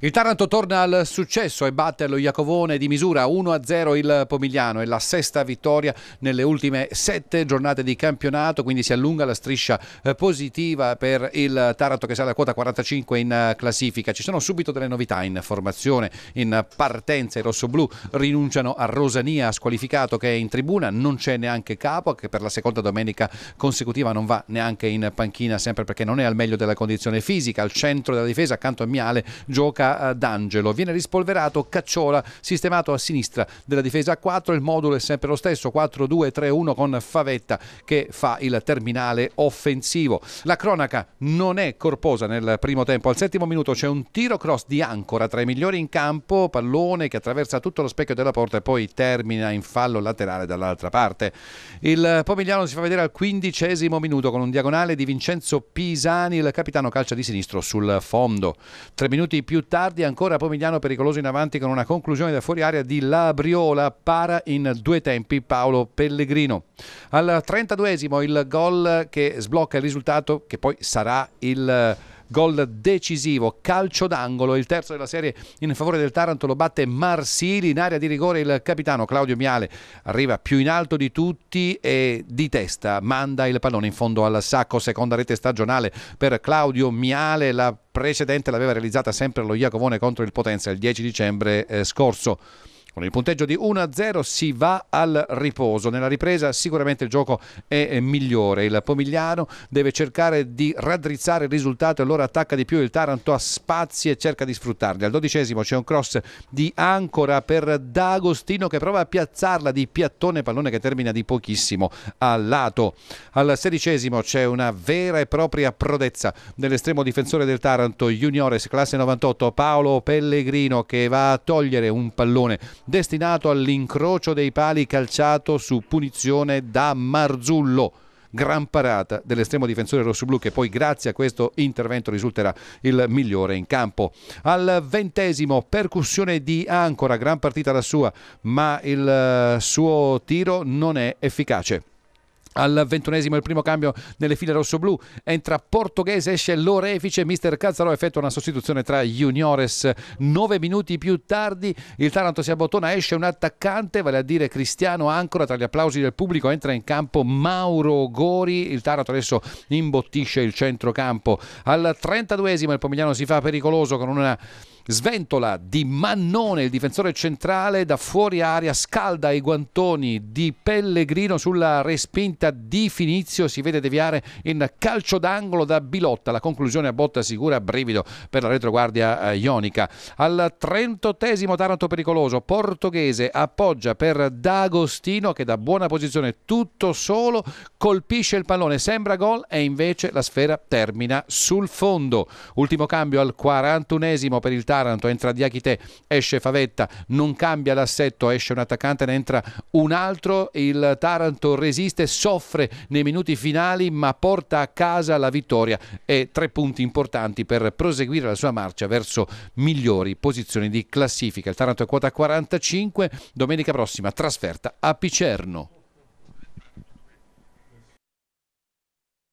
Il Taranto torna al successo e batte lo Iacovone di misura 1-0 il Pomigliano. È la sesta vittoria nelle ultime sette giornate di campionato, quindi si allunga la striscia eh, positiva per il Taranto che sale a quota 45 in eh, classifica. Ci sono subito delle novità in formazione, in partenza. I rossoblù rinunciano a Rosania, squalificato che è in tribuna, non c'è neanche Capo che per la seconda domenica consecutiva non va neanche in panchina, sempre perché non è al meglio della condizione fisica. Al centro della difesa accanto a Miale gioca eh, D'Angelo. Viene rispolverato Cacciola, sistemato a sinistra della difesa a 4. Il modulo è sempre lo stesso, 4-2-3-1 con Favetta che fa il terminale offensivo. La cronaca non è corposa nel primo tempo. Al settimo minuto c'è un tiro cross di Ancora tra i migliori in campo, pallone che attraversa tutto lo specchio della porta e poi termina in fallo laterale dall'altra parte. Il Pomigliano si fa vedere al quindicesimo minuto con un diagonale di Vincenzo Pisani, il capitano calcia di sinistro sul fondo. Tre minuti più tardi tardi ancora Pomigliano pericoloso in avanti con una conclusione da fuori area di Labriola, para in due tempi Paolo Pellegrino. Al 32esimo il gol che sblocca il risultato che poi sarà il gol decisivo, calcio d'angolo, il terzo della serie in favore del Taranto lo batte Marsili in area di rigore il capitano Claudio Miale arriva più in alto di tutti e di testa manda il pallone in fondo al sacco, seconda rete stagionale per Claudio Miale, la precedente l'aveva realizzata sempre lo Iacovone contro il Potenza il 10 dicembre eh, scorso. Con il punteggio di 1-0 si va al riposo. Nella ripresa sicuramente il gioco è migliore. Il Pomigliano deve cercare di raddrizzare il risultato e allora attacca di più il Taranto a spazi e cerca di sfruttarli. Al dodicesimo c'è un cross di Ancora per D'Agostino che prova a piazzarla di piattone pallone che termina di pochissimo a lato. Al sedicesimo c'è una vera e propria prodezza dell'estremo difensore del Taranto, Juniores, classe 98, Paolo Pellegrino che va a togliere un pallone destinato all'incrocio dei pali calciato su punizione da Marzullo gran parata dell'estremo difensore rossoblù che poi grazie a questo intervento risulterà il migliore in campo. Al ventesimo percussione di Ancora, gran partita la sua, ma il eh, suo tiro non è efficace. Al ventunesimo il primo cambio nelle file rossoblù entra Portoghese, esce Lorefice, mister Cazzarò effettua una sostituzione tra Juniores. Nove minuti più tardi il Taranto si abbottona, esce un attaccante, vale a dire Cristiano Ancora, tra gli applausi del pubblico entra in campo Mauro Gori, il Taranto adesso imbottisce il centrocampo. Al trentaduesimo il Pomigliano si fa pericoloso con una sventola di Mannone, il difensore centrale, da fuori aria, scalda i guantoni di Pellegrino sulla respinta di Finizio, si vede deviare in calcio d'angolo da Bilotta, la conclusione a botta sicura, brivido per la retroguardia eh, ionica. Al trentottesimo Taranto pericoloso, Portoghese appoggia per D'Agostino che da buona posizione tutto solo colpisce il pallone, sembra gol e invece la sfera termina sul fondo. Ultimo cambio al 41esimo per il Taranto Taranto, entra Diachite, esce Favetta, non cambia l'assetto, esce un attaccante, ne entra un altro, il Taranto resiste, soffre nei minuti finali ma porta a casa la vittoria e tre punti importanti per proseguire la sua marcia verso migliori posizioni di classifica. Il Taranto è quota 45, domenica prossima trasferta a Picerno.